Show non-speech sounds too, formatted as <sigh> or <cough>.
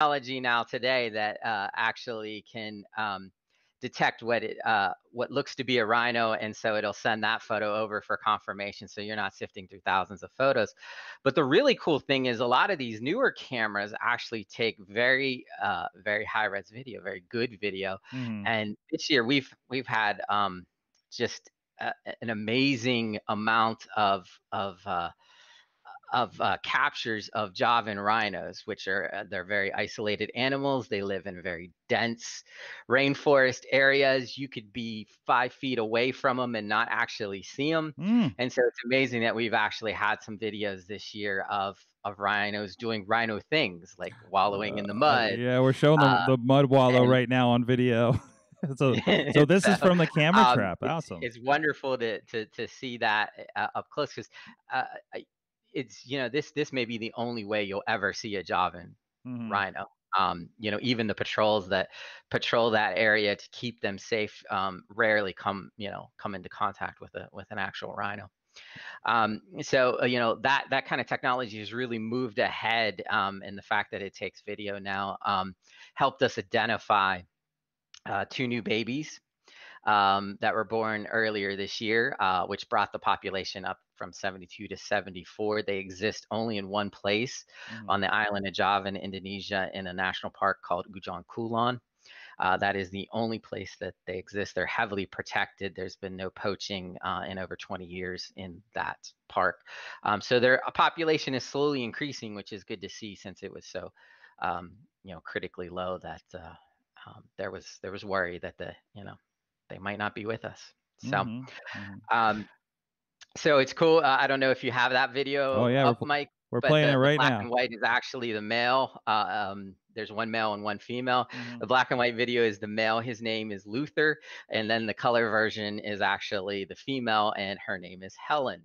technology now today that uh, actually can um, detect what it uh, what looks to be a rhino, and so it'll send that photo over for confirmation. So you're not sifting through thousands of photos. But the really cool thing is a lot of these newer cameras actually take very uh, very high res video, very good video. Mm. And this year we've we've had um, just a, uh, an amazing amount of of uh, of uh, captures of Javan rhinos, which are uh, they're very isolated animals. They live in very dense rainforest areas. You could be five feet away from them and not actually see them. Mm. And so it's amazing that we've actually had some videos this year of of rhinos doing rhino things, like wallowing uh, in the uh, uh, mud. yeah, we're showing the, the mud wallow and, right now on video. <laughs> so, <laughs> so this so, is from the camera um, trap. Awesome. It's, it's, wonderful to, to, to see that uh, up close because uh, it's you know this this may be the only way you'll ever see a Javan mm-hmm. rhino. Um, you know, even the patrols that patrol that area to keep them safe um, rarely come you know come into contact with a with an actual rhino. Um, so uh, you know that that kind of technology has really moved ahead, um, and the fact that it takes video now um, helped us identify uh, two new babies um, that were born earlier this year, uh, which brought the population up from 72 to 74. They exist only in one place mm-hmm. on the island of Java in Indonesia in a national park called Ujung Kulon. Uh, that is the only place that they exist. They're heavily protected. There's been no poaching uh, in over 20 years in that park. Um, so their uh, population is slowly increasing, which is good to see since it was so, um, you know, critically low that uh, um, there was there was worry that the you know they might not be with us. So, mm-hmm, mm-hmm. Um, so it's cool. Uh, I don't know if you have that oh, video. Oh yeah, up, we're, Mike. We're playing the, it right black now. Black and white is actually the male. Uh, um, there's one male and one female. Mm-hmm. The black and white video is the male. His name is Luther, and then the color version is actually the female, and her name is Helen.